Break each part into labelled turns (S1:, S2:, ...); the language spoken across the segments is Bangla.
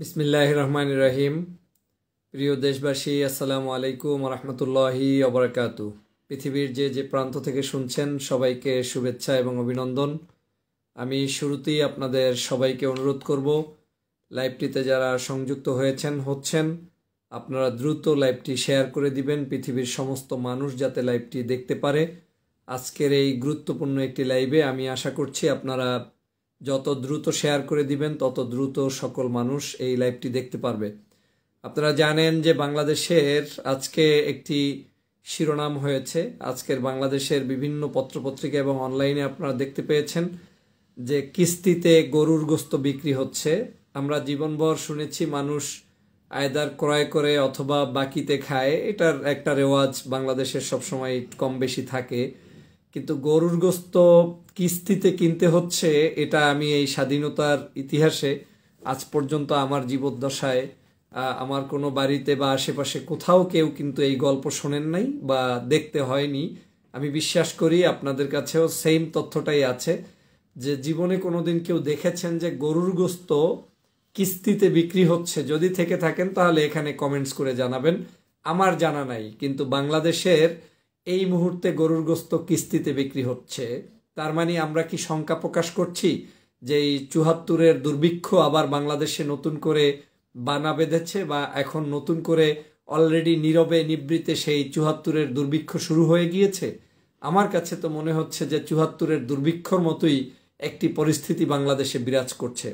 S1: বিসমিল্লাহ রহমান রাহিম প্রিয় দেশবাসী আসসালামু আলাইকুম রহমতুল্লাহি অবরাকাত পৃথিবীর যে যে প্রান্ত থেকে শুনছেন সবাইকে শুভেচ্ছা এবং অভিনন্দন আমি শুরুতেই আপনাদের সবাইকে অনুরোধ করব লাইভটিতে যারা সংযুক্ত হয়েছেন হচ্ছেন আপনারা দ্রুত লাইভটি শেয়ার করে দিবেন পৃথিবীর সমস্ত মানুষ যাতে লাইভটি দেখতে পারে আজকের এই গুরুত্বপূর্ণ একটি লাইভে আমি আশা করছি আপনারা যত দ্রুত শেয়ার করে দিবেন তত দ্রুত সকল মানুষ এই লাইভটি দেখতে পারবে আপনারা জানেন যে বাংলাদেশের আজকে একটি শিরোনাম হয়েছে আজকের বাংলাদেশের বিভিন্ন পত্রপত্রিকা এবং অনলাইনে আপনারা দেখতে পেয়েছেন যে কিস্তিতে গরুর গোস্ত বিক্রি হচ্ছে আমরা জীবনভর শুনেছি মানুষ আয়দার ক্রয় করে অথবা বাকিতে খায় এটার একটা রেওয়াজ বাংলাদেশের সবসময় কম বেশি থাকে কিন্তু গরুর গোস্ত কিস্তিতে কিনতে হচ্ছে এটা আমি এই স্বাধীনতার ইতিহাসে আজ পর্যন্ত আমার জীবদ্দশায় আমার কোনো বাড়িতে বা আশেপাশে কোথাও কেউ কিন্তু এই গল্প শোনেন নাই বা দেখতে হয়নি আমি বিশ্বাস করি আপনাদের কাছেও সেম তথ্যটাই আছে যে জীবনে কোনো দিন কেউ দেখেছেন যে গরুর গোস্ত কিস্তিতে বিক্রি হচ্ছে যদি থেকে থাকেন তাহলে এখানে কমেন্টস করে জানাবেন আমার জানা নাই কিন্তু বাংলাদেশের এই মুহূর্তে গরুর গোস্ত কিস্তিতে বিক্রি হচ্ছে তার মানে আমরা কি শঙ্কা প্রকাশ করছি যে এই চুহাত্তরের দুর্ভিক্ষ আবার বাংলাদেশে নতুন করে বানা বেঁধেছে বা এখন নতুন করে অলরেডি নীরবে নিবৃতে সেই চুহাত্তরের দুর্ভিক্ষ শুরু হয়ে গিয়েছে আমার কাছে তো মনে হচ্ছে যে চুহাত্তরের দুর্ভিক্ষর মতোই একটি পরিস্থিতি বাংলাদেশে বিরাজ করছে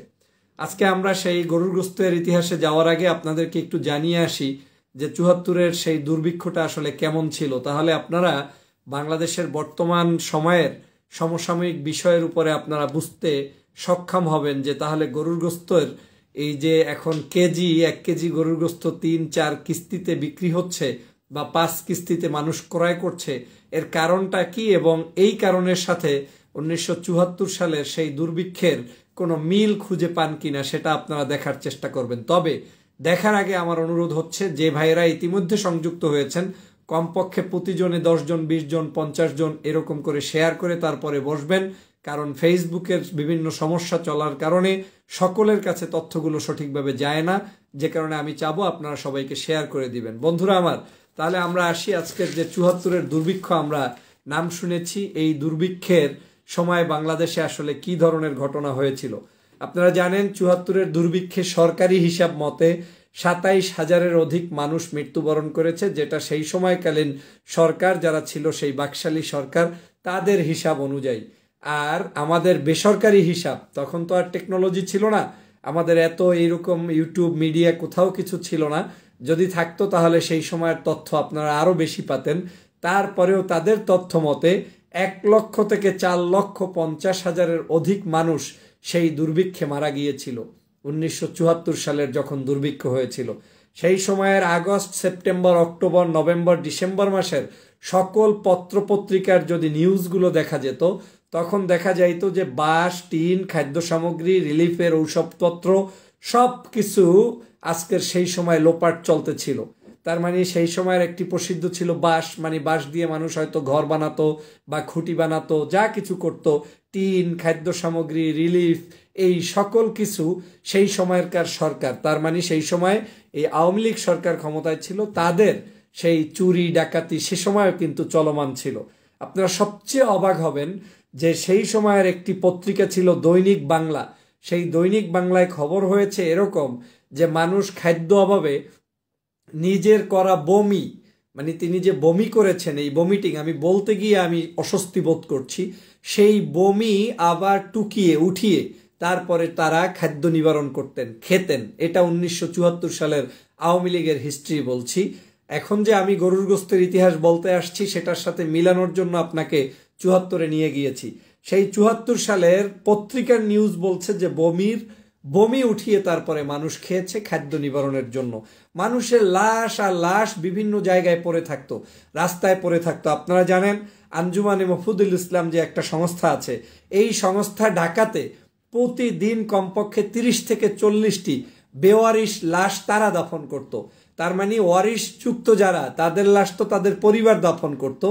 S1: আজকে আমরা সেই গরুর গ্রস্তের ইতিহাসে যাওয়ার আগে আপনাদেরকে একটু জানিয়ে আসি যে চুয়াত্তরের সেই দুর্ভিক্ষটা আসলে কেমন ছিল তাহলে আপনারা বাংলাদেশের বর্তমান সময়ের সমসাময়িক বিষয়ের উপরে আপনারা বুঝতে সক্ষম হবেন যে তাহলে গরুর গোস্তর এই যে এখন কেজি এক কেজি গরুর গোস্ত তিন চার কিস্তিতে বিক্রি হচ্ছে বা পাঁচ কিস্তিতে মানুষ ক্রয় করছে এর কারণটা কি এবং এই কারণের সাথে উনিশশো সালের সেই দুর্ভিক্ষের কোনো মিল খুঁজে পান কিনা সেটা আপনারা দেখার চেষ্টা করবেন তবে দেখার আগে আমার অনুরোধ হচ্ছে যে ভাইয়েরা ইতিমধ্যে সংযুক্ত হয়েছেন কমপক্ষে প্রতিজনে দশজন বিশ জন পঞ্চাশ জন এরকম করে শেয়ার করে তারপরে বসবেন কারণ ফেসবুকের বিভিন্ন সমস্যা চলার কারণে সকলের কাছে তথ্যগুলো সঠিকভাবে যায় না যে কারণে আমি চাবো আপনারা সবাইকে শেয়ার করে দিবেন বন্ধুরা আমার তাহলে আমরা আসি আজকের যে চুহাত্তরের দুর্ভিক্ষ আমরা নাম শুনেছি এই দুর্ভিক্ষের সময় বাংলাদেশে আসলে কি ধরনের ঘটনা হয়েছিল আপনারা জানেন চুয়াত্তরের দুর্ভিক্ষে সরকারি হিসাব মতে সাতাইশ হাজারের অধিক মানুষ মৃত্যুবরণ করেছে যেটা সেই সময়কালীন সরকার যারা ছিল সেই বাকশালী সরকার তাদের হিসাব অনুযায়ী আর আমাদের বেসরকারি হিসাব তখন তো আর টেকনোলজি ছিল না আমাদের এত এইরকম ইউটিউব মিডিয়া কোথাও কিছু ছিল না যদি থাকতো তাহলে সেই সময়ের তথ্য আপনারা আরও বেশি পাতেন তারপরেও তাদের তথ্য মতে এক লক্ষ থেকে চার লক্ষ পঞ্চাশ হাজারের অধিক মানুষ সেই দুর্ভিক্ষে মারা গিয়েছিল উনিশশো সালের যখন দুর্ভিক্ষ হয়েছিল সেই সময়ের August September October November December মাসের সকল পত্রপত্রিকার যদি নিউজগুলো দেখা যেত তখন দেখা যাইতো যে বাঁশ টিন খাদ্য সামগ্রী রিলিফের ঔষধপত্র সব কিছু আজকের সেই সময় লোপাট চলতেছিল তার মানে সেই সময়ের একটি প্রসিদ্ধ ছিল বাঁশ মানে বাঁশ দিয়ে মানুষ হয়তো ঘর বানাতো বা খুঁটি বানাতো যা কিছু করত টিন খাদ্য সামগ্রী রিলিফ এই সকল কিছু সেই সময়কার সরকার তার মানে সেই সময় এই আওয়ামী লীগ সরকার ক্ষমতায় ছিল তাদের সেই চুরি ডাকাতি সে সময়ও কিন্তু চলমান ছিল আপনারা সবচেয়ে অবাক হবেন যে সেই সময়ের একটি পত্রিকা ছিল দৈনিক বাংলা সেই দৈনিক বাংলায় খবর হয়েছে এরকম যে মানুষ খাদ্য অভাবে নিজের করা বমি মানে তিনি যে বমি করেছেন এই বমিটিং আমি বলতে গিয়ে আমি অস্বস্তি বোধ করছি সেই বমি আবার টুকিয়ে উঠিয়ে তারপরে তারা খাদ্য নিবারণ করতেন খেতেন এটা উনিশশো সালের আওয়ামী লীগের হিস্ট্রি বলছি এখন যে আমি গরুর গোস্তের ইতিহাস বলতে আসছি সেটার সাথে মিলানোর জন্য আপনাকে চুয়াত্তরে নিয়ে গিয়েছি সেই চুয়াত্তর সালের পত্রিকার নিউজ বলছে যে বমির বমি উঠিয়ে তারপরে মানুষ খেয়েছে খাদ্য নিবারণের জন্য মানুষের লাশ আর লাশ বিভিন্ন জায়গায় পড়ে থাকতো রাস্তায় পড়ে থাকতো আপনারা জানেন আঞ্জুমানে মফুদুল ইসলাম যে একটা সংস্থা আছে এই সংস্থা ঢাকাতে প্রতিদিন কমপক্ষে তিরিশ থেকে চল্লিশটি বেওয়ারিশ লাশ তারা দাফন করত। তার মানে ওয়ারিশ চুক্ত যারা তাদের লাশ তো তাদের পরিবার দাফন করত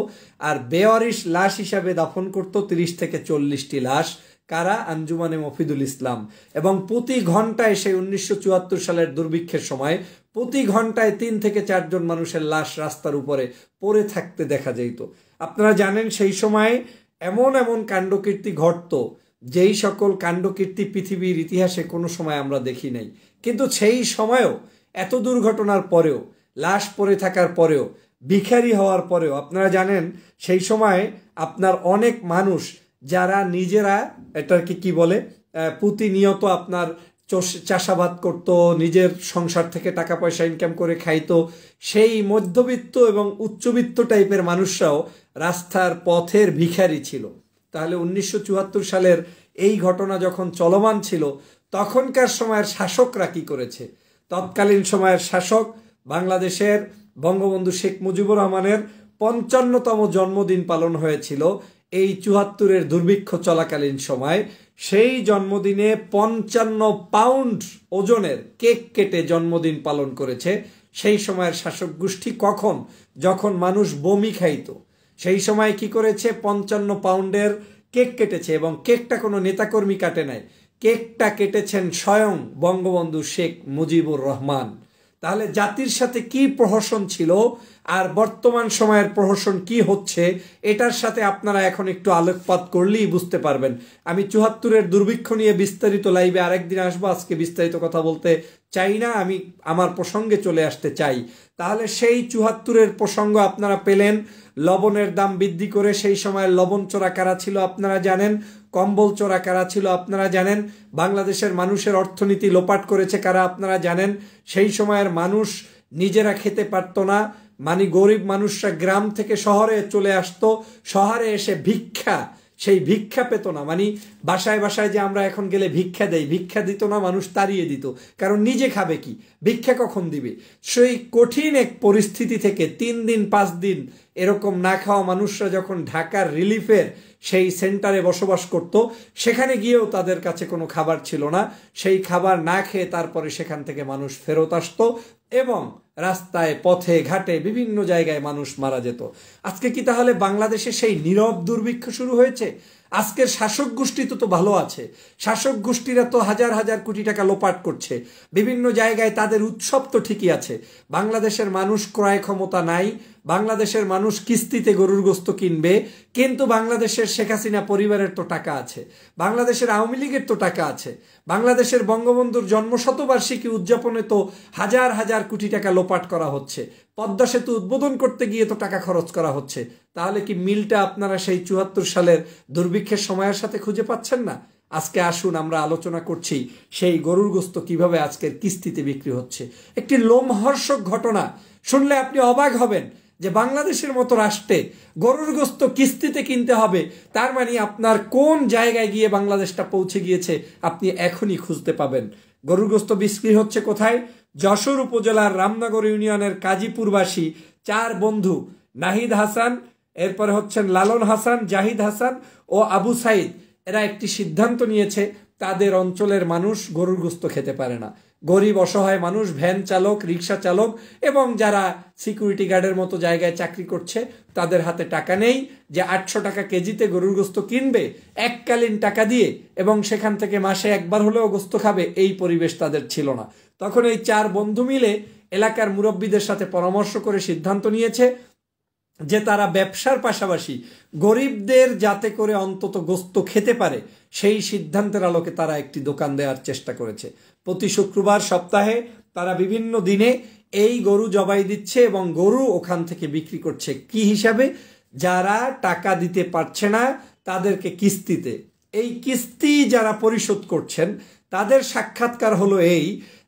S1: আর বেওয়ারিশ লাশ হিসাবে দাফন করত তিরিশ থেকে চল্লিশটি লাশ কারা আঞ্জুমানে মফিদুল ইসলাম এবং প্রতি ঘন্টায় সেই উনিশশো সালের দুর্ভিক্ষের সময় প্রতি ঘন্টায় তিন থেকে চারজন মানুষের লাশ রাস্তার উপরে পড়ে থাকতে দেখা যেত আপনারা জানেন সেই সময় এমন এমন কাণ্ডকীর্তি ঘটত যেই সকল কাণ্ডকীর্তি পৃথিবীর ইতিহাসে কোনো সময় আমরা দেখি নাই কিন্তু সেই সময়ও এত দুর্ঘটনার পরেও লাশ পড়ে থাকার পরেও ভিখারি হওয়ার পরেও আপনারা জানেন সেই সময় আপনার অনেক মানুষ যারা নিজেরা এটাকে কি বলে প্রতিনিয়ত আপনার চাষাবাদ করত নিজের সংসার থেকে টাকা পয়সা ইনকাম করে খাইতো সেই মধ্যবিত্ত এবং উচ্চবিত্ত টাইপের মানুষরাও রাস্তার পথের ভিখারি ছিল তাহলে উনিশশো সালের এই ঘটনা যখন চলমান ছিল তখনকার সময়ের শাসকরা কী করেছে তৎকালীন সময়ের শাসক বাংলাদেশের বঙ্গবন্ধু শেখ মুজিবুর রহমানের পঞ্চান্নতম জন্মদিন পালন হয়েছিল এই চুহাত্তরের দুর্ভিক্ষ চলাকালীন সময় সেই জন্মদিনে পঞ্চান্ন পাউন্ড ওজনের কেক কেটে জন্মদিন পালন করেছে সেই সময়ের শাসক গোষ্ঠী কখন যখন মানুষ বমি খাইত সেই সময় কি করেছে পঞ্চান্ন পাউন্ডের কেক কেটেছে এবং কেকটা কোনো নেতাকর্মী কাটে নাই কেকটা কেটেছেন স্বয়ং বঙ্গবন্ধু শেখ মুজিবুর রহমান তাহলে জাতির সাথে কি প্রহসন ছিল আর বর্তমান সময়ের প্রহসন কি হচ্ছে এটার সাথে আপনারা এখন একটু আলোকপাত করলেই বুঝতে পারবেন আমি চুহাত্তরের দুর্ভিক্ষ নিয়ে বিস্তারিত লাইভে আরেকদিন আসবো আজকে বিস্তারিত কথা বলতে চাই না আমি আমার প্রসঙ্গে চলে আসতে চাই তাহলে সেই চুহাত্তরের প্রসঙ্গ আপনারা পেলেন লবণের দাম বৃদ্ধি করে সেই সময় লবণ চোরা কারা ছিল আপনারা জানেন কম্বল চোরা কারা ছিল আপনারা জানেন বাংলাদেশের মানুষের অর্থনীতি লোপাট করেছে কারা আপনারা জানেন সেই সময়ের মানুষ নিজেরা খেতে পারত না মানে গরিব মানুষরা গ্রাম থেকে শহরে চলে আসতো শহরে এসে ভিক্ষা সেই ভিক্ষা পেত না মানে বাসায় বাসায় যে আমরা এখন গেলে ভিক্ষা দেয় ভিক্ষা দিত না মানুষ তাড়িয়ে দিত কারণ নিজে খাবে কি ভিক্ষা কখন দিবে সেই কঠিন এক পরিস্থিতি থেকে তিন দিন পাঁচ দিন এরকম না খাওয়া মানুষরা যখন ঢাকার রিলিফের সেই সেন্টারে বসবাস করত সেখানে গিয়েও তাদের কাছে কোনো খাবার ছিল না সেই খাবার না খেয়ে তারপরে সেখান থেকে মানুষ ফেরত আসতো এবং রাস্তায় পথে ঘাটে বিভিন্ন জায়গায় মানুষ মারা যেত আজকে কি তাহলে বাংলাদেশে সেই নীরব দুর্ভিক্ষ শুরু হয়েছে আজকের শাসক গোষ্ঠী তো তো ভালো আছে শাসক গোষ্ঠীরা তো হাজার হাজার কোটি টাকা লোপাট করছে বিভিন্ন জায়গায় তাদের উৎসব তো ঠিকই আছে বাংলাদেশের মানুষ ক্রয় ক্ষমতা নাই বাংলাদেশের মানুষ কিস্তিতে গরুর গোস্ত কিনবে কিন্তু বাংলাদেশের শেখ হাসিনা পরিবারের তো টাকা আছে বাংলাদেশের আওয়ামী লীগের তো টাকা আছে বাংলাদেশের বঙ্গবন্ধুর জন্মশতবার্ষিকী উদযাপনে তো হাজার হাজার কোটি টাকা লোপাট করা হচ্ছে পদ্মা সেতু উদ্বোধন করতে গিয়ে তো টাকা খরচ করা হচ্ছে তাহলে কি মিলটা আপনারা সেই চুয়াত্তর সালের দুর্ভিক্ষের সময়ের সাথে খুঁজে পাচ্ছেন না আজকে আসুন আমরা আলোচনা করছি সেই গরুর গোস্ত কিভাবে আজকের কিস্তিতে বিক্রি হচ্ছে একটি লোমহর্ষক ঘটনা শুনলে আপনি অবাক হবেন যে বাংলাদেশের মতো রাষ্ট্রে গরুর গোস্ত কিস্তিতে কিনতে হবে তার মানে আপনার কোন জায়গায় গিয়ে বাংলাদেশটা পৌঁছে গিয়েছে আপনি এখনই খুঁজতে পাবেন গরুর গোস্ত বিক্রি হচ্ছে কোথায় যশোর উপজেলার রামনগর ইউনিয়নের কাজীপুরবাসী চার বন্ধু নাহিদ হাসান এরপরে হচ্ছেন লালন হাসান জাহিদ হাসান ও আবু সাইদ এরা একটি সিদ্ধান্ত নিয়েছে তাদের অঞ্চলের মানুষ গরুর গুস্ত খেতে পারে না গরিব অসহায় মানুষ ভ্যান চালক রিক্সা চালক এবং যারা সিকিউরিটি গার্ডের মতো জায়গায় চাকরি করছে তাদের হাতে টাকা নেই যে আটশো টাকা কেজিতে গরুর গোস্ত কিনবে এককালীন টাকা দিয়ে এবং সেখান থেকে মাসে একবার হলেও গোস্ত খাবে এই পরিবেশ তাদের ছিল না তখন এই চার বন্ধু মিলে এলাকার মুরব্বীদের সাথে পরামর্শ করে সিদ্ধান্ত নিয়েছে যে তারা ব্যবসার পাশাপাশি গরিবদের যাতে করে অন্তত গোস্ত খেতে পারে সেই সিদ্ধান্তের আলোকে তারা একটি দোকান দেওয়ার চেষ্টা করেছে প্রতি শুক্রবার সপ্তাহে তারা বিভিন্ন দিনে এই গরু জবাই দিচ্ছে এবং গরু ওখান থেকে বিক্রি করছে কি হিসাবে যারা টাকা দিতে পারছে না তাদেরকে কিস্তিতে এই কিস্তি যারা পরিশোধ করছেন তাদের সাক্ষাৎকার হলো এই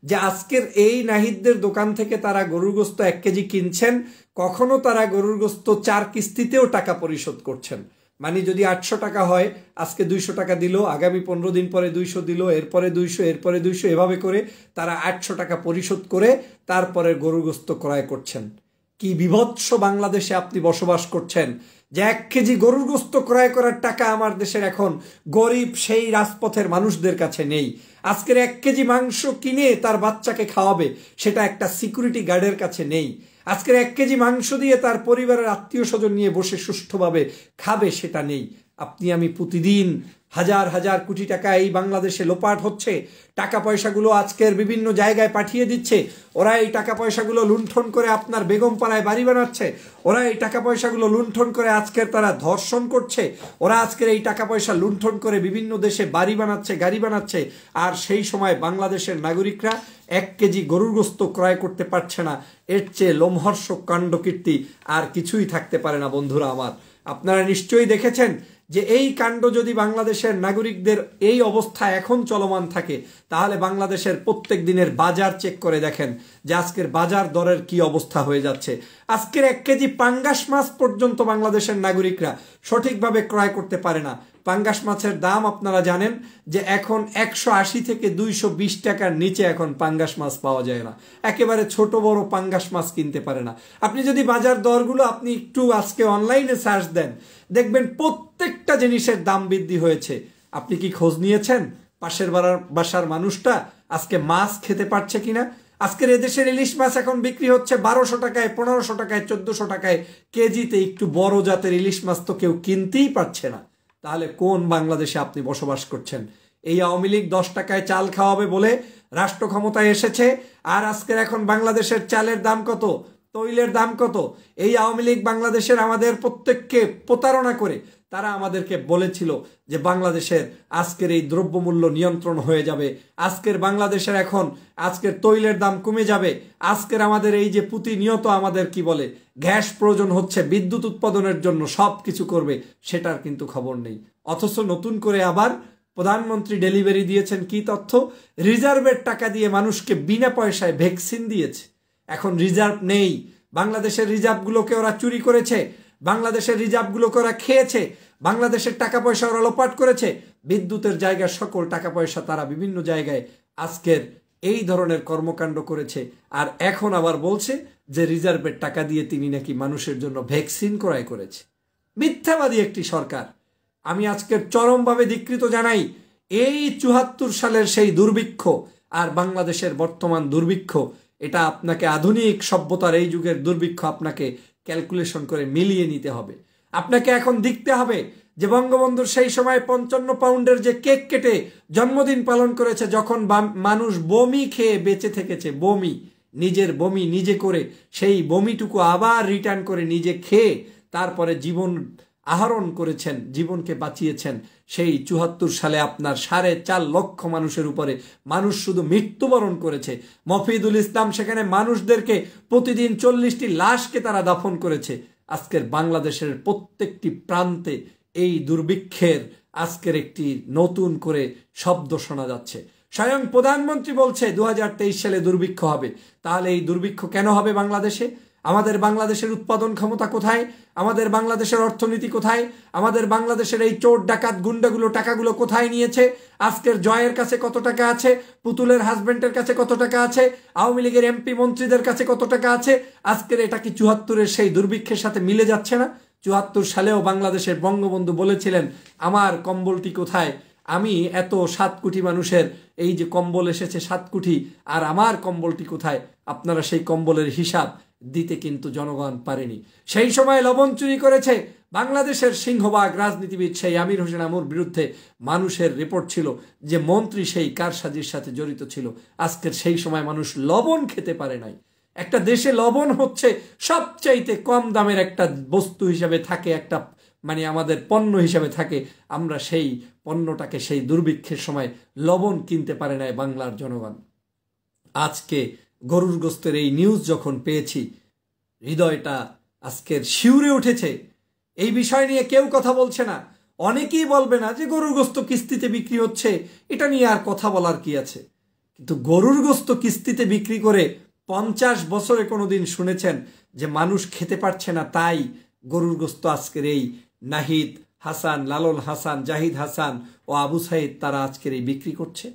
S1: যে আজকের এই নাহিদদের দোকান থেকে তারা গরুগ্রস্ত এক কেজি কিনছেন কখনো তারা গরুর গোস্ত চার কিস্তিতেও টাকা পরিশোধ করছেন মানে যদি আটশো টাকা হয় আজকে দুইশো টাকা দিল আগামী পনেরো দিন পরে দুইশো দিল এরপরে দুইশো এরপরে দুইশো এভাবে করে তারা আটশো টাকা পরিশোধ করে তারপরে গোস্ত ক্রয় করছেন কি বিভৎস বাংলাদেশে আপনি বসবাস করছেন যে এক কেজি গরুর গোস্ত ক্রয় করার টাকা আমার দেশের এখন গরিব সেই রাজপথের মানুষদের কাছে নেই আজকের এক কেজি মাংস কিনে তার বাচ্চাকে খাওয়াবে সেটা একটা সিকিউরিটি গার্ডের কাছে নেই আজকের এক কেজি মাংস দিয়ে তার পরিবারের আত্মীয় স্বজন নিয়ে বসে সুষ্ঠুভাবে খাবে সেটা নেই আপনি আমি প্রতিদিন হাজার হাজার কোটি টাকা এই বাংলাদেশে লোপাট হচ্ছে টাকা পয়সাগুলো আজকের বিভিন্ন জায়গায় পাঠিয়ে দিচ্ছে ওরা এই টাকা পয়সাগুলো লুণ্ঠন করে আপনার বেগম পাড়ায় বাড়ি বানাচ্ছে ওরা এই টাকা পয়সাগুলো লুণ্ঠন করে আজকের তারা ধর্ষণ করছে ওরা আজকের এই টাকা পয়সা লুণ্ঠন করে বিভিন্ন দেশে বাড়ি বানাচ্ছে গাড়ি বানাচ্ছে আর সেই সময় বাংলাদেশের নাগরিকরা এক কেজি গরুর গ্রস্ত ক্রয় করতে পারছে না এর চেয়ে লোমহর্ষক কাণ্ডকীর্তি আর কিছুই থাকতে পারে না বন্ধুরা আমার আপনারা নিশ্চয়ই দেখেছেন যে এই কাণ্ড যদি বাংলাদেশের নাগরিকদের এই অবস্থা এখন চলমান থাকে তাহলে বাংলাদেশের প্রত্যেক দিনের বাজার চেক করে দেখেন যে আজকের বাজার দরের কি অবস্থা হয়ে যাচ্ছে আজকের এক কেজি পাঙ্গাস মাছ পর্যন্ত বাংলাদেশের নাগরিকরা সঠিকভাবে ক্রয় করতে পারে না পাঙ্গাস মাছের দাম আপনারা জানেন যে এখন একশো আশি থেকে দুইশো বিশ টাকার নিচে এখন পাঙ্গাস মাছ পাওয়া যায় না একেবারে ছোট বড় পাঙ্গাস মাছ কিনতে পারে না আপনি যদি বাজার দরগুলো আপনি একটু আজকে অনলাইনে সার্চ দেন দেখবেন প্রত্যেকটা জিনিসের দাম বৃদ্ধি হয়েছে আপনি কি খোঁজ নিয়েছেন পাশের বাড়ার বাসার মানুষটা আজকে মাছ খেতে পারছে কিনা আজকের এদেশের ইলিশ মাছ এখন বিক্রি হচ্ছে বারোশো টাকায় পনেরোশো টাকায় চোদ্দশো টাকায় কেজিতে একটু বড় জাতের ইলিশ মাছ তো কেউ কিনতেই পারছে না তাহলে কোন বাংলাদেশে আপনি বসবাস করছেন এই আওয়ামী লীগ দশ টাকায় চাল খাওয়াবে বলে রাষ্ট্র ক্ষমতায় এসেছে আর আজকের এখন বাংলাদেশের চালের দাম কত তৈলের দাম কত এই আওয়ামী লীগ বাংলাদেশের আমাদের প্রত্যেককে প্রতারণা করে তারা আমাদেরকে বলেছিল যে বাংলাদেশের আজকের এই দ্রব্যমূল্য নিয়ন্ত্রণ হয়ে যাবে আজকের বাংলাদেশের এখন আজকের তৈলের দাম কমে যাবে আজকের আমাদের এই যে প্রতিনিয়ত আমাদের কি বলে গ্যাস প্রয়োজন হচ্ছে বিদ্যুৎ উৎপাদনের জন্য সব কিছু করবে সেটার কিন্তু খবর নেই অথচ নতুন করে আবার প্রধানমন্ত্রী ডেলিভারি দিয়েছেন কি তথ্য রিজার্ভের টাকা দিয়ে মানুষকে বিনা পয়সায় ভ্যাকসিন দিয়েছে এখন রিজার্ভ নেই বাংলাদেশের রিজার্ভগুলোকে ওরা চুরি করেছে বাংলাদেশের রিজার্ভগুলো করা খেয়েছে বাংলাদেশের টাকা পয়সা ওরা লোপাট করেছে বিদ্যুতের জায়গায় সকল টাকা পয়সা তারা বিভিন্ন জায়গায় আজকের এই ধরনের কর্মকাণ্ড করেছে আর এখন আবার বলছে যে রিজার্ভের টাকা দিয়ে তিনি নাকি মানুষের জন্য ভ্যাকসিন ক্রয় করেছে মিথ্যাবাদী একটি সরকার আমি আজকের চরমভাবে ধিকৃত জানাই এই চুহাত্তর সালের সেই দুর্ভিক্ষ আর বাংলাদেশের বর্তমান দুর্ভিক্ষ এটা আপনাকে আধুনিক সভ্যতার এই যুগের দুর্ভিক্ষ আপনাকে ক্যালকুলেশন করে মিলিয়ে নিতে হবে আপনাকে এখন দেখতে হবে যে বঙ্গবন্ধুর সেই সময় পঞ্চান্ন পাউন্ডের যে কেক কেটে জন্মদিন পালন করেছে যখন মানুষ বমি খেয়ে বেঁচে থেকেছে বমি নিজের বমি নিজে করে সেই বমিটুকু আবার রিটার্ন করে নিজে খেয়ে তারপরে জীবন আহরণ করেছেন জীবনকে বাঁচিয়েছেন সেই চুহাত্তর সালে আপনার সাড়ে চার লক্ষ মানুষের উপরে মানুষ শুধু মৃত্যুবরণ করেছে মফিদুল ইসলাম সেখানে মানুষদেরকে প্রতিদিন চল্লিশটি লাশকে তারা দাফন করেছে আজকের বাংলাদেশের প্রত্যেকটি প্রান্তে এই দুর্ভিক্ষের আজকের একটি নতুন করে শব্দ শোনা যাচ্ছে স্বয়ং প্রধানমন্ত্রী বলছে দু সালে দুর্ভিক্ষ হবে তাহলে এই দুর্ভিক্ষ কেন হবে বাংলাদেশে আমাদের বাংলাদেশের উৎপাদন ক্ষমতা কোথায় আমাদের বাংলাদেশের অর্থনীতি কোথায় আমাদের বাংলাদেশের এই চোর ডাকাত গুন্ডাগুলো টাকাগুলো কোথায় নিয়েছে আজকের জয়ের কাছে কত টাকা আছে পুতুলের হাজব্যান্ডের কাছে কত টাকা আছে আওয়ামী লীগের এমপি মন্ত্রীদের কাছে কত টাকা আছে আজকের এটা কি চুয়াত্তরের সেই দুর্ভিক্ষের সাথে মিলে যাচ্ছে না চুয়াত্তর সালেও বাংলাদেশের বঙ্গবন্ধু বলেছিলেন আমার কম্বলটি কোথায় আমি এত সাত কোটি মানুষের এই যে কম্বল এসেছে সাত কোটি আর আমার কম্বলটি কোথায় আপনারা সেই কম্বলের হিসাব দিতে কিন্তু জনগণ পারেনি সেই সময় লবণ চুরি করেছে বাংলাদেশের সিংহবাগ রাজনীতিবিদ সেই আমির হোসেন আমুর বিরুদ্ধে মানুষের রিপোর্ট ছিল যে মন্ত্রী সেই কারসাজির সাথে জড়িত ছিল আজকের সেই সময় মানুষ লবণ খেতে পারে নাই একটা দেশে লবণ হচ্ছে সবচাইতে কম দামের একটা বস্তু হিসাবে থাকে একটা মানে আমাদের পণ্য হিসাবে থাকে আমরা সেই পণ্যটাকে সেই দুর্ভিক্ষের সময় লবণ কিনতে পারে নাই বাংলার জনগণ আজকে গরুর গোস্তের এই নিউজ যখন পেয়েছি হৃদয়টা আজকের শিউরে উঠেছে এই বিষয় নিয়ে কেউ কথা বলছে না অনেকেই বলবে না যে গরুর গোস্ত কিস্তিতে বিক্রি হচ্ছে এটা নিয়ে আর কথা বলার কি আছে কিন্তু গরুর গোস্ত কিস্তিতে বিক্রি করে পঞ্চাশ বছরে কোনো দিন শুনেছেন যে মানুষ খেতে পারছে না তাই গরুর গোস্ত আজকের এই নাহিদ হাসান লালন হাসান জাহিদ হাসান ও আবু সাইদ তারা আজকের এই বিক্রি করছে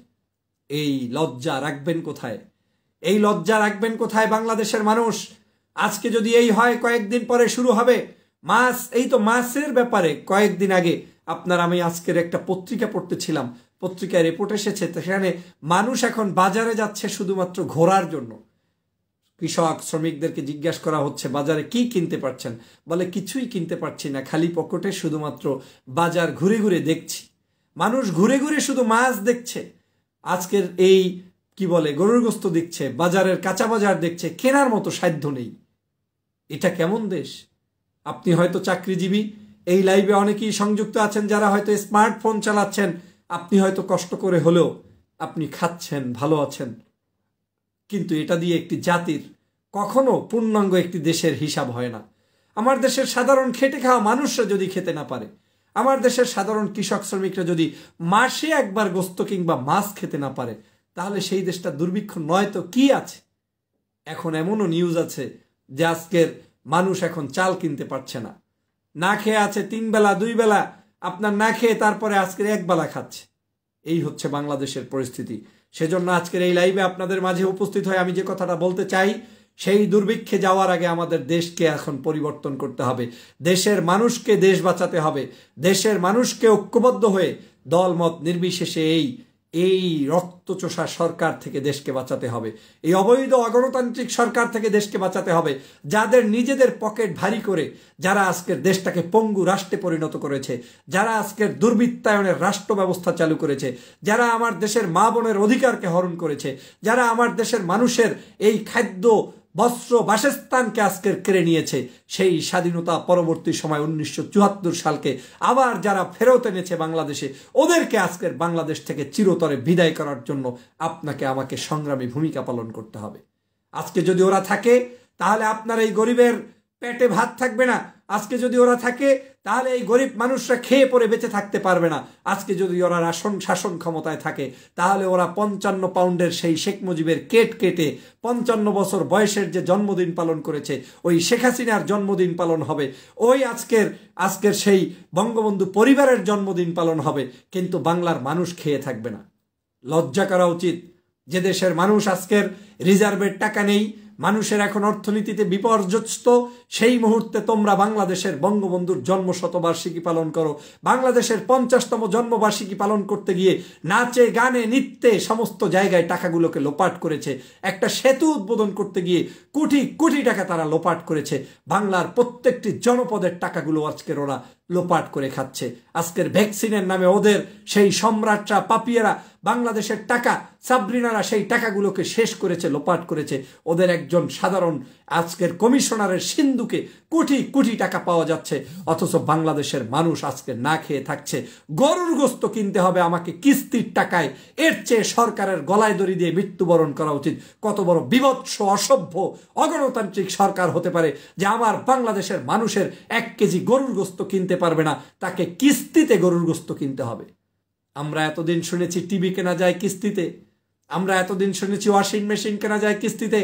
S1: এই লজ্জা রাখবেন কোথায় এই লজ্জা রাখবেন কোথায় বাংলাদেশের মানুষ আজকে যদি এই হয় কয়েকদিন পরে শুরু হবে মাছ এই তো মাছের ব্যাপারে কয়েকদিন আগে আপনার আমি আজকের একটা পত্রিকা পড়তেছিলাম পত্রিকায় রিপোর্ট এসেছে সেখানে মানুষ এখন বাজারে যাচ্ছে শুধুমাত্র ঘোরার জন্য কৃষক শ্রমিকদেরকে জিজ্ঞাসা করা হচ্ছে বাজারে কি কিনতে পারছেন বলে কিছুই কিনতে পারছি না খালি পকেটে শুধুমাত্র বাজার ঘুরে ঘুরে দেখছি মানুষ ঘুরে ঘুরে শুধু মাছ দেখছে আজকের এই কি বলে গরুর গোস্ত দেখছে বাজারের কাঁচা বাজার দেখছে কেনার মতো সাধ্য নেই এটা কেমন দেশ আপনি হয়তো চাকরিজীবী এই লাইভে অনেকেই সংযুক্ত আছেন যারা হয়তো স্মার্টফোন চালাচ্ছেন আপনি হয়তো কষ্ট করে হলেও আপনি খাচ্ছেন ভালো আছেন কিন্তু এটা দিয়ে একটি জাতির কখনো পূর্ণাঙ্গ একটি দেশের হিসাব হয় না আমার দেশের সাধারণ খেটে খাওয়া মানুষরা যদি খেতে না পারে আমার দেশের সাধারণ কৃষক শ্রমিকরা যদি মাসে একবার গোস্ত কিংবা মাছ খেতে না পারে তাহলে সেই দেশটা দুর্ভিক্ষ নয় তো কি আছে এখন এমনও নিউজ আছে যে আজকের মানুষ এখন চাল কিনতে পারছে না না খেয়ে আছে তিন বেলা দুই বেলা আপনার না খেয়ে তারপরে আজকের এক বেলা খাচ্ছে এই হচ্ছে বাংলাদেশের পরিস্থিতি সেজন্য আজকের এই লাইভে আপনাদের মাঝে উপস্থিত হয়ে আমি যে কথাটা বলতে চাই সেই দুর্ভিক্ষে যাওয়ার আগে আমাদের দেশকে এখন পরিবর্তন করতে হবে দেশের মানুষকে দেশ বাঁচাতে হবে দেশের মানুষকে ঐক্যবদ্ধ হয়ে দলমত নির্বিশেষে এই এই রক্তচোষা সরকার থেকে দেশকে বাঁচাতে হবে এই অবৈধ অগণতান্ত্রিক সরকার থেকে দেশকে বাঁচাতে হবে যাদের নিজেদের পকেট ভারী করে যারা আজকের দেশটাকে পঙ্গু রাষ্ট্রে পরিণত করেছে যারা আজকের দুর্বৃত্তায়নের রাষ্ট্র ব্যবস্থা চালু করেছে যারা আমার দেশের মা বোনের অধিকারকে হরণ করেছে যারা আমার দেশের মানুষের এই খাদ্য বস্ত্র বাসস্থানকে আজকের কেড়ে নিয়েছে সেই স্বাধীনতা পরবর্তী সময় উনিশশো সালকে আবার যারা ফেরত এনেছে বাংলাদেশে ওদেরকে আজকের বাংলাদেশ থেকে চিরতরে বিদায় করার জন্য আপনাকে আমাকে সংগ্রামী ভূমিকা পালন করতে হবে আজকে যদি ওরা থাকে তাহলে আপনার এই গরিবের পেটে ভাত থাকবে না আজকে যদি ওরা থাকে তাহলে এই গরিব মানুষরা খেয়ে পরে বেঁচে থাকতে পারবে না আজকে যদি ওরা রাশন শাসন ক্ষমতায় থাকে তাহলে ওরা পঞ্চান্ন পাউন্ডের সেই শেখ মুজিবের কেট কেটে পঞ্চান্ন বছর বয়সের যে জন্মদিন পালন করেছে ওই শেখ হাসিনার জন্মদিন পালন হবে ওই আজকের আজকের সেই বঙ্গবন্ধু পরিবারের জন্মদিন পালন হবে কিন্তু বাংলার মানুষ খেয়ে থাকবে না লজ্জা করা উচিত যে দেশের মানুষ আজকের রিজার্ভের টাকা নেই মানুষের এখন অর্থনীতিতে বিপর্যস্ত সেই মুহূর্তে তোমরা বাংলাদেশের বঙ্গবন্ধুর জন্ম শতবার্ষিকী পালন করো বাংলাদেশের পঞ্চাশতম জন্মবার্ষিকী পালন করতে গিয়ে নাচে গানে নৃত্যে সমস্ত জায়গায় টাকাগুলোকে লোপাট করেছে একটা সেতু উদ্বোধন করতে গিয়ে কোটি কোটি টাকা তারা লোপাট করেছে বাংলার প্রত্যেকটি জনপদের টাকাগুলো আজকের ওরা লোপাট করে খাচ্ছে আজকের ভ্যাকসিনের নামে ওদের সেই সম্রাটরা পাপিয়ারা বাংলাদেশের টাকা সাবরিনারা সেই টাকাগুলোকে শেষ করেছে লোপাট করেছে ওদের একজন সাধারণ আজকের কমিশনারের সিন্ধুকে কোটি কোটি টাকা পাওয়া যাচ্ছে অথচ বাংলাদেশের মানুষ আজকে না খেয়ে থাকছে গরুর গোস্ত কিনতে হবে আমাকে কিস্তির টাকায় এর চেয়ে সরকারের গলায় দড়ি দিয়ে মৃত্যুবরণ করা উচিত কত বড় বিভৎস অসভ্য অগণতান্ত্রিক সরকার হতে পারে যে আমার বাংলাদেশের মানুষের এক কেজি গরুর গোস্ত কিনতে পারবে না তাকে কিস্তিতে গরুর গোস্ত কিনতে হবে আমরা এতদিন শুনেছি টিভি কেনা যায় কিস্তিতে আমরা এতদিন শুনেছি ওয়াশিং মেশিন কেনা যায় কিস্তিতে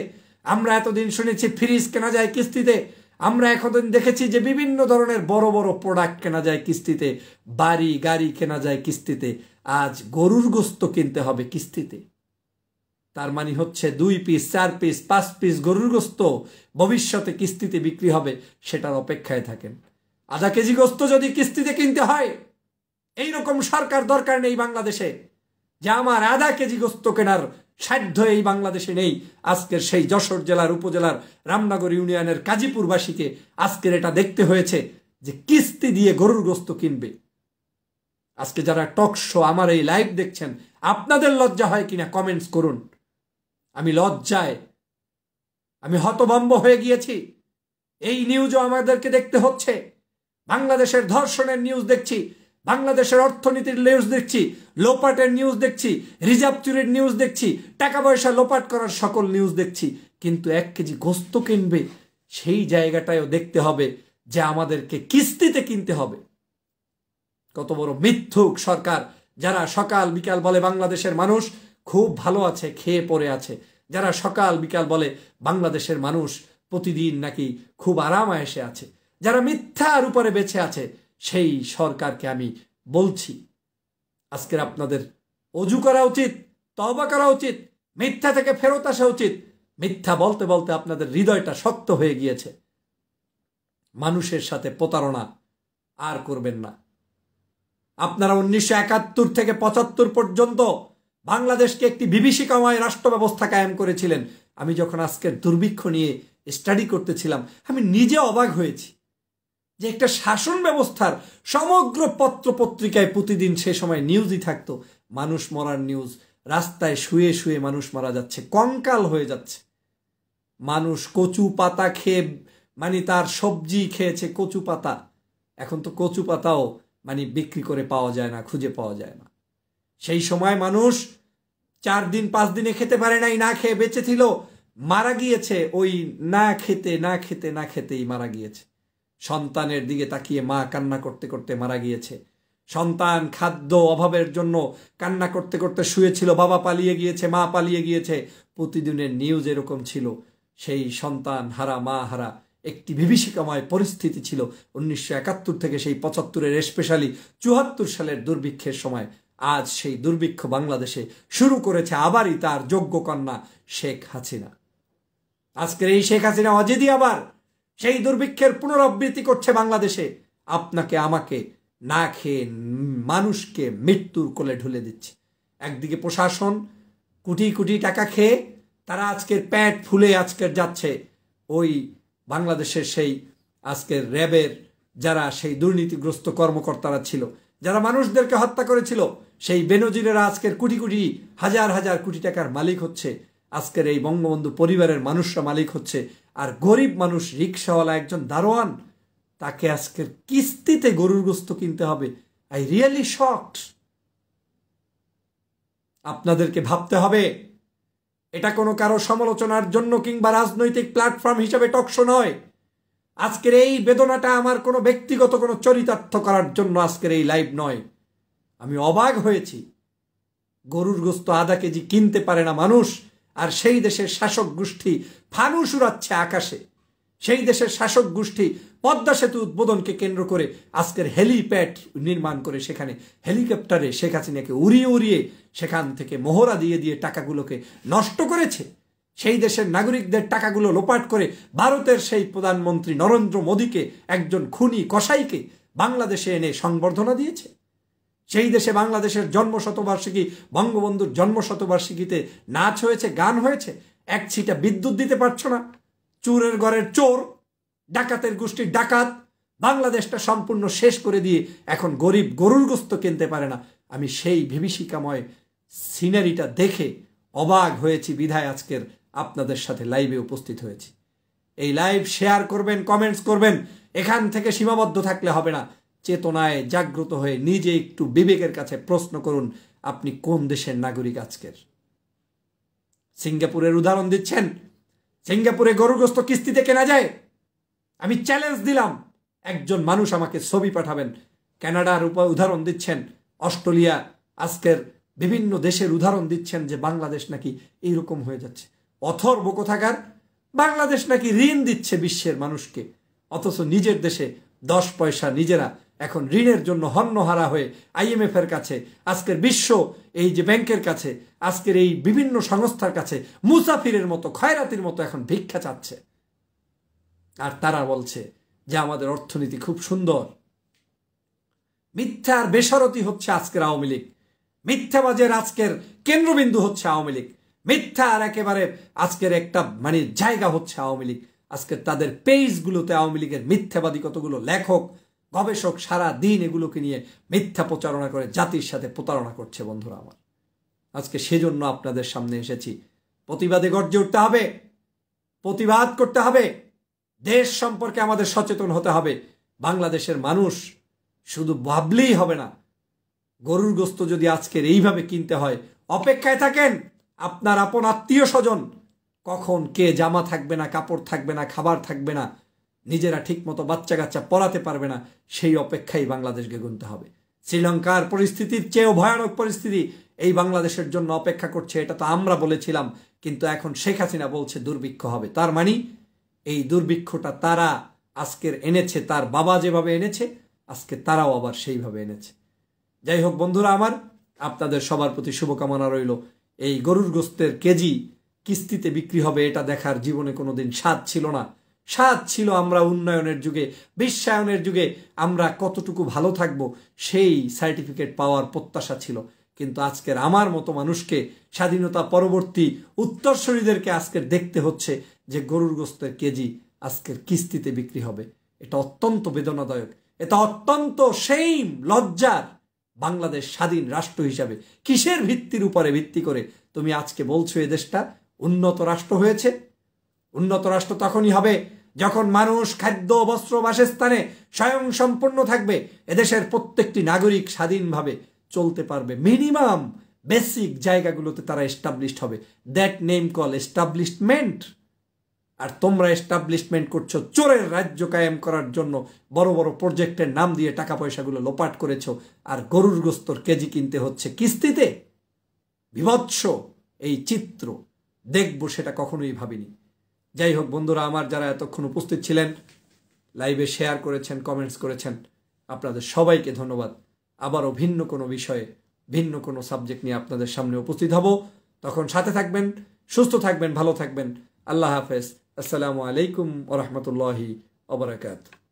S1: আমরা এতদিন শুনেছি ফ্রিজ কেনা যায় কিস্তিতে আমরা এতদিন দেখেছি যে বিভিন্ন ধরনের বড় বড় প্রোডাক্ট কেনা যায় কিস্তিতে বাড়ি গাড়ি কেনা যায় কিস্তিতে আজ গরুর গোস্ত কিনতে হবে কিস্তিতে তার মানে হচ্ছে দুই পিস চার পিস পাঁচ পিস গরুর গোস্ত ভবিষ্যতে কিস্তিতে বিক্রি হবে সেটার অপেক্ষায় থাকেন আধা কেজি গোস্ত যদি কিস্তিতে কিনতে হয় এই রকম সরকার দরকার নেই বাংলাদেশে যে আমার আধা কেজি গোস্ত কেনার সাধ্য এই বাংলাদেশে নেই আজকের সেই যশোর জেলার উপজেলার রামনগর ইউনিয়নের কাজীপুরবাসীকে আজকের এটা দেখতে হয়েছে যে কিস্তি দিয়ে গরুর গোস্ত কিনবে আজকে যারা টক শো আমার এই লাইভ দেখছেন আপনাদের লজ্জা হয় কিনা কমেন্টস করুন আমি লজ্জায় আমি হতভম্ব হয়ে গিয়েছি এই নিউজও আমাদেরকে দেখতে হচ্ছে বাংলাদেশের ধর্ষণের নিউজ দেখছি বাংলাদেশের অর্থনীতির নিউজ দেখছি লোপাটের নিউজ দেখছি রিজার্ভ চুরির নিউজ দেখছি টাকা পয়সা লোপাট করার সকল নিউজ দেখছি কিন্তু এক কেজি গোস্ত কিনবে সেই জায়গাটায়ও দেখতে হবে যে আমাদেরকে কিস্তিতে কিনতে হবে কত বড় মিথ্যুক সরকার যারা সকাল বিকাল বলে বাংলাদেশের মানুষ খুব ভালো আছে খেয়ে পড়ে আছে যারা সকাল বিকাল বলে বাংলাদেশের মানুষ প্রতিদিন নাকি খুব আরাম আয়সে আছে যারা মিথ্যার উপরে বেঁচে আছে সেই সরকারকে আমি বলছি আজকের আপনাদের অজু করা উচিত তবা করা উচিত মিথ্যা থেকে ফেরত আসা উচিত মিথ্যা বলতে বলতে আপনাদের হৃদয়টা শক্ত হয়ে গিয়েছে মানুষের সাথে প্রতারণা আর করবেন না আপনারা উনিশশো একাত্তর থেকে পঁচাত্তর পর্যন্ত বাংলাদেশকে একটি বিভীষিকাময় রাষ্ট্র ব্যবস্থা কায়েম করেছিলেন আমি যখন আজকের দুর্ভিক্ষ নিয়ে স্টাডি করতেছিলাম আমি নিজে অবাক হয়েছি যে একটা শাসন ব্যবস্থার সমগ্র পত্র পত্রিকায় প্রতিদিন সে সময় নিউজই থাকতো মানুষ মরার নিউজ রাস্তায় শুয়ে শুয়ে মানুষ মারা যাচ্ছে কঙ্কাল হয়ে যাচ্ছে মানুষ কচু পাতা খেয়ে মানে তার সবজি খেয়েছে কচু পাতা এখন তো কচু পাতাও মানে বিক্রি করে পাওয়া যায় না খুঁজে পাওয়া যায় না সেই সময় মানুষ চার দিন পাঁচ দিনে খেতে পারে নাই না খেয়ে বেঁচে ছিল মারা গিয়েছে ওই না খেতে না খেতে না খেতেই মারা গিয়েছে সন্তানের দিকে তাকিয়ে মা কান্না করতে করতে মারা গিয়েছে সন্তান খাদ্য অভাবের জন্য কান্না করতে করতে শুয়েছিল বাবা পালিয়ে গিয়েছে মা পালিয়ে গিয়েছে প্রতিদিনের নিউজ এরকম ছিল সেই সন্তান হারা মা হারা একটি বিভীষিকাময় পরিস্থিতি ছিল উনিশশো একাত্তর থেকে সেই পঁচাত্তরের স্পেশালি চুয়াত্তর সালের দুর্ভিক্ষের সময় আজ সেই দুর্ভিক্ষ বাংলাদেশে শুরু করেছে আবারই তার যোগ্য কন্যা শেখ হাসিনা আজকের এই শেখ হাসিনা অজেদি আবার সেই দুর্ভিক্ষের পুনরাবৃত্তি করছে বাংলাদেশে আপনাকে আমাকে না খেয়ে মানুষকে মৃত্যুর কোলে ঢুলে দিচ্ছে একদিকে প্রশাসন কোটি কোটি টাকা খেয়ে তারা আজকের প্যাট ফুলে আজকের যাচ্ছে ওই বাংলাদেশের সেই আজকের র্যাবের যারা সেই দুর্নীতিগ্রস্ত কর্মকর্তারা ছিল যারা মানুষদেরকে হত্যা করেছিল সেই বেনজিরেরা আজকের কোটি কোটি হাজার হাজার কোটি টাকার মালিক হচ্ছে আজকের এই বঙ্গবন্ধু পরিবারের মানুষরা মালিক হচ্ছে আর গরিব মানুষ রিক্সাওয়ালা একজন দারোয়ান তাকে আজকের কিস্তিতে গরুর গোস্ত কিনতে হবে আই রিয়েলি শক্ট আপনাদেরকে ভাবতে হবে এটা কোনো কারো সমালোচনার জন্য কিংবা রাজনৈতিক প্ল্যাটফর্ম হিসেবে টকশো নয় আজকের এই বেদনাটা আমার কোনো ব্যক্তিগত কোনো চরিতার্থ করার জন্য আজকের এই লাইভ নয় আমি অবাক হয়েছি গরুর গোস্ত আধা কেজি কিনতে পারে না মানুষ আর সেই দেশের শাসক গোষ্ঠী ফানু সুরাচ্ছে আকাশে সেই দেশের শাসক গোষ্ঠী পদ্মা সেতু উদ্বোধনকে কেন্দ্র করে আজকের হেলিপ্যাড নির্মাণ করে সেখানে হেলিকপ্টারে শেখ হাসিনাকে উড়িয়ে উড়িয়ে সেখান থেকে মোহরা দিয়ে দিয়ে টাকাগুলোকে নষ্ট করেছে সেই দেশের নাগরিকদের টাকাগুলো লোপাট করে ভারতের সেই প্রধানমন্ত্রী নরেন্দ্র মোদীকে একজন খুনি কসাইকে বাংলাদেশে এনে সংবর্ধনা দিয়েছে সেই দেশে বাংলাদেশের জন্ম শতবার্ষিকী বঙ্গবন্ধুর জন্ম শতবার্ষিকীতে নাচ হয়েছে গান হয়েছে এক ছিটা বিদ্যুৎ দিতে পারছো না চোরের ঘরের চোর ডাকাতের গোষ্ঠীর ডাকাত বাংলাদেশটা সম্পূর্ণ শেষ করে দিয়ে এখন গরিব গরুর গোস্ত কিনতে পারে না আমি সেই ভিভিষিকাময় সিনারিটা দেখে অবাক হয়েছি বিধায় আজকের আপনাদের সাথে লাইভে উপস্থিত হয়েছি এই লাইভ শেয়ার করবেন কমেন্টস করবেন এখান থেকে সীমাবদ্ধ থাকলে হবে না চেতনায় জাগ্রত হয়ে নিজে একটু বিবেকের কাছে প্রশ্ন করুন আপনি কোন দেশের নাগরিক আজকের সিঙ্গাপুরের উদাহরণ দিচ্ছেন সিঙ্গাপুরে গরুগ্রস্ত কিস্তিতে কেনা যায় আমি চ্যালেঞ্জ দিলাম একজন মানুষ আমাকে ছবি পাঠাবেন ক্যানাডার উপায় উদাহরণ দিচ্ছেন অস্ট্রেলিয়া আজকের বিভিন্ন দেশের উদাহরণ দিচ্ছেন যে বাংলাদেশ নাকি এইরকম হয়ে যাচ্ছে অথর্ব থাকার বাংলাদেশ নাকি ঋণ দিচ্ছে বিশ্বের মানুষকে অথচ নিজের দেশে দশ পয়সা নিজেরা এখন ঋণের জন্য হন্যহারা হয়ে আইএমএফের কাছে আজকের বিশ্ব এই যে ব্যাংকের কাছে আজকের এই বিভিন্ন সংস্থার কাছে মুসাফিরের মতো খয়রাতির মতো এখন ভিক্ষা চাচ্ছে আর তারা বলছে যে আমাদের অর্থনীতি খুব সুন্দর মিথ্যার বেসরতি হচ্ছে আজকের আওয়ামী লীগ মিথ্যাবাজের আজকের কেন্দ্রবিন্দু হচ্ছে আওয়ামী লীগ মিথ্যা আর একেবারে আজকের একটা মানে জায়গা হচ্ছে আওয়ামী লীগ আজকের তাদের পেজগুলোতে আওয়ামী লীগের মিথ্যাবাদী কতগুলো লেখক গবেষক সারা দিন এগুলোকে নিয়ে মিথ্যা প্রচারণা করে জাতির সাথে প্রতারণা করছে বন্ধুরা আমার আজকে সেজন্য আপনাদের সামনে এসেছি প্রতিবাদে গর্জে উঠতে হবে প্রতিবাদ করতে হবে দেশ সম্পর্কে আমাদের সচেতন হতে হবে বাংলাদেশের মানুষ শুধু ভাবলেই হবে না গরুর গোস্ত যদি আজকের এইভাবে কিনতে হয় অপেক্ষায় থাকেন আপনার আপন আত্মীয় স্বজন কখন কে জামা থাকবে না কাপড় থাকবে না খাবার থাকবে না নিজেরা ঠিকমতো বাচ্চা কাচ্চা পড়াতে পারবে না সেই অপেক্ষাই বাংলাদেশকে গুনতে হবে শ্রীলঙ্কার পরিস্থিতির চেয়েও ভয়ানক পরিস্থিতি এই বাংলাদেশের জন্য অপেক্ষা করছে এটা তো আমরা বলেছিলাম কিন্তু এখন শেখ হাসিনা বলছে দুর্ভিক্ষ হবে তার মানে এই দুর্ভিক্ষটা তারা আজকের এনেছে তার বাবা যেভাবে এনেছে আজকে তারাও আবার সেইভাবে এনেছে যাই হোক বন্ধুরা আমার আপনাদের সবার প্রতি শুভকামনা রইল এই গরুর গোস্তের কেজি কিস্তিতে বিক্রি হবে এটা দেখার জীবনে কোনো দিন স্বাদ ছিল না সাত ছিল আমরা উন্নয়নের যুগে বিশ্বায়নের যুগে আমরা কতটুকু ভালো থাকব সেই সার্টিফিকেট পাওয়ার প্রত্যাশা ছিল কিন্তু আজকের আমার মতো মানুষকে স্বাধীনতা পরবর্তী উত্তরসূরীদেরকে আজকের দেখতে হচ্ছে যে গরুর গোস্তের কেজি আজকের কিস্তিতে বিক্রি হবে এটা অত্যন্ত বেদনাদায়ক এটা অত্যন্ত সেইম লজ্জার বাংলাদেশ স্বাধীন রাষ্ট্র হিসাবে কিসের ভিত্তির উপরে ভিত্তি করে তুমি আজকে বলছো এ দেশটা উন্নত রাষ্ট্র হয়েছে উন্নত রাষ্ট্র তখনই হবে যখন মানুষ খাদ্য বস্ত্র বাসস্থানে স্বয়ং সম্পন্ন থাকবে এদেশের প্রত্যেকটি নাগরিক স্বাধীনভাবে চলতে পারবে মিনিমাম বেসিক জায়গাগুলোতে তারা এস্টাবলিশড হবে দ্যাট নেম কল এস্টাবলিশমেন্ট আর তোমরা এস্টাবলিশমেন্ট করছো চোরের রাজ্য কায়েম করার জন্য বড় বড় প্রজেক্টের নাম দিয়ে টাকা পয়সাগুলো লোপাট করেছ আর গরুর গোস্তর কেজি কিনতে হচ্ছে কিস্তিতে বিভৎস এই চিত্র দেখব সেটা কখনোই ভাবিনি যাই হোক বন্ধুরা আমার যারা এতক্ষণ উপস্থিত ছিলেন লাইভে শেয়ার করেছেন কমেন্টস করেছেন আপনাদের সবাইকে ধন্যবাদ আবারও ভিন্ন কোনো বিষয়ে ভিন্ন কোনো সাবজেক্ট নিয়ে আপনাদের সামনে উপস্থিত হব তখন সাথে থাকবেন সুস্থ থাকবেন ভালো থাকবেন আল্লাহ হাফেজ আসসালামু আলাইকুম ওরহমতুল্লাহি অবরাকাত